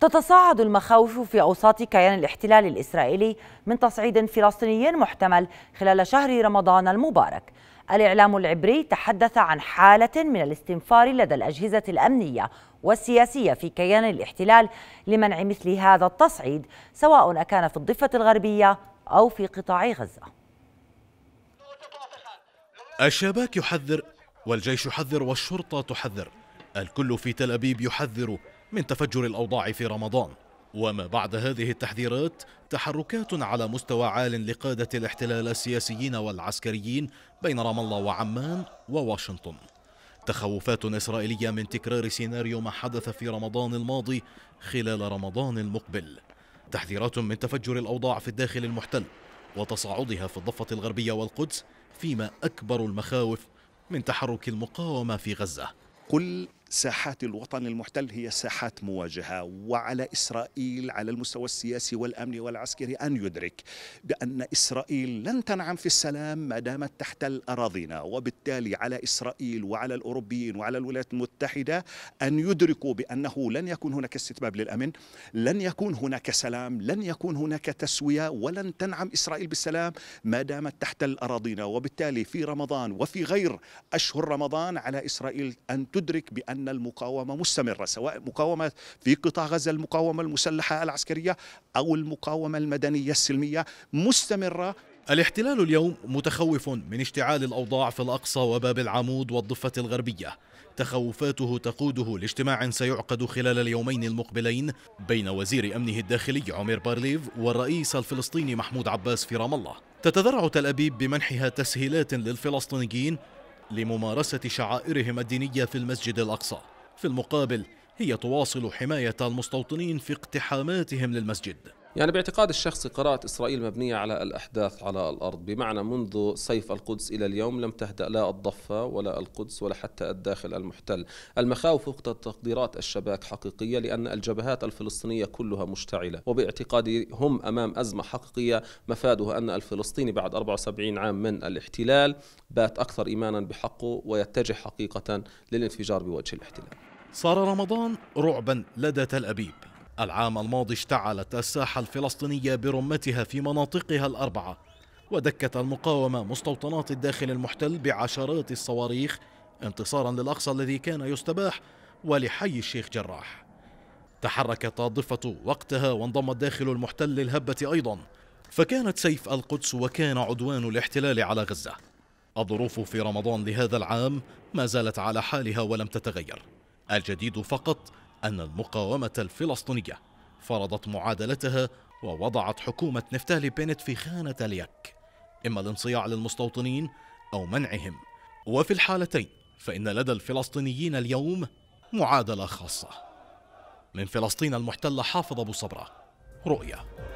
تتصاعد المخاوف في أوساط كيان الاحتلال الإسرائيلي من تصعيد فلسطيني محتمل خلال شهر رمضان المبارك الإعلام العبري تحدث عن حالة من الاستنفار لدى الأجهزة الأمنية والسياسية في كيان الاحتلال لمنع مثل هذا التصعيد سواء أكان في الضفة الغربية أو في قطاع غزة الشباك يحذر والجيش يحذر والشرطة تحذر الكل في تل أبيب يحذر من تفجر الأوضاع في رمضان وما بعد هذه التحذيرات تحركات على مستوى عال لقادة الاحتلال السياسيين والعسكريين بين رام الله وعمان وواشنطن تخوفات إسرائيلية من تكرار سيناريو ما حدث في رمضان الماضي خلال رمضان المقبل تحذيرات من تفجر الأوضاع في الداخل المحتل وتصاعدها في الضفة الغربية والقدس فيما أكبر المخاوف من تحرك المقاومة في غزة كل ساحات الوطن المحتل هي ساحات مواجهه وعلى اسرائيل على المستوى السياسي والامني والعسكري ان يدرك بان اسرائيل لن تنعم في السلام ما دامت تحتل اراضينا وبالتالي على اسرائيل وعلى الاوروبيين وعلى الولايات المتحده ان يدركوا بانه لن يكون هناك استتباب للامن، لن يكون هناك سلام، لن يكون هناك تسويه ولن تنعم اسرائيل بالسلام ما دامت تحتل اراضينا وبالتالي في رمضان وفي غير اشهر رمضان على اسرائيل ان تدرك بان أن المقاومة مستمرة سواء مقاومة في قطاع غزة المقاومة المسلحة العسكرية أو المقاومة المدنية السلمية مستمرة الاحتلال اليوم متخوف من اشتعال الأوضاع في الأقصى وباب العمود والضفة الغربية تخوفاته تقوده لاجتماع سيعقد خلال اليومين المقبلين بين وزير أمنه الداخلي عمير بارليف والرئيس الفلسطيني محمود عباس في رام الله تتذرع تل أبيب بمنحها تسهيلات للفلسطينيين لممارسة شعائرهم الدينية في المسجد الأقصى في المقابل هي تواصل حماية المستوطنين في اقتحاماتهم للمسجد يعني باعتقاد الشخصي قراءة إسرائيل مبنية على الأحداث على الأرض بمعنى منذ صيف القدس إلى اليوم لم تهدأ لا الضفة ولا القدس ولا حتى الداخل المحتل المخاوف وقت تقديرات الشباك حقيقية لأن الجبهات الفلسطينية كلها مشتعلة وباعتقادي هم أمام أزمة حقيقية مفادها أن الفلسطيني بعد 74 عام من الاحتلال بات أكثر إيمانا بحقه ويتجه حقيقة للانفجار بوجه الاحتلال صار رمضان رعبا لدى تل أبيب العام الماضي اشتعلت الساحة الفلسطينية برمتها في مناطقها الأربعة ودكت المقاومة مستوطنات الداخل المحتل بعشرات الصواريخ انتصارا للأقصى الذي كان يستباح ولحي الشيخ جراح تحركت الضفة وقتها وانضم الداخل المحتل للهبة أيضا فكانت سيف القدس وكان عدوان الاحتلال على غزة الظروف في رمضان لهذا العام ما زالت على حالها ولم تتغير الجديد فقط أن المقاومة الفلسطينية فرضت معادلتها ووضعت حكومة نفتالي بينت في خانة اليك إما الانصياع للمستوطنين أو منعهم وفي الحالتين فإن لدى الفلسطينيين اليوم معادلة خاصة من فلسطين المحتلة حافظ أبو صبرة رؤية